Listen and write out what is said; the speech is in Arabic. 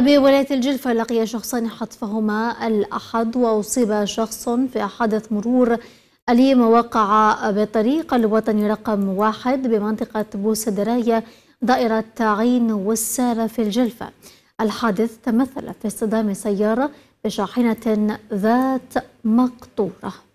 بولاية الجلفة لقي شخصان حتفهما الأحد وأصيب شخص في حادث مرور أليم وقع بالطريق الوطني رقم واحد بمنطقة بوسدراية دائرة عين والسارة في الجلفة الحادث تمثل في اصطدام سيارة بشاحنة ذات مقطورة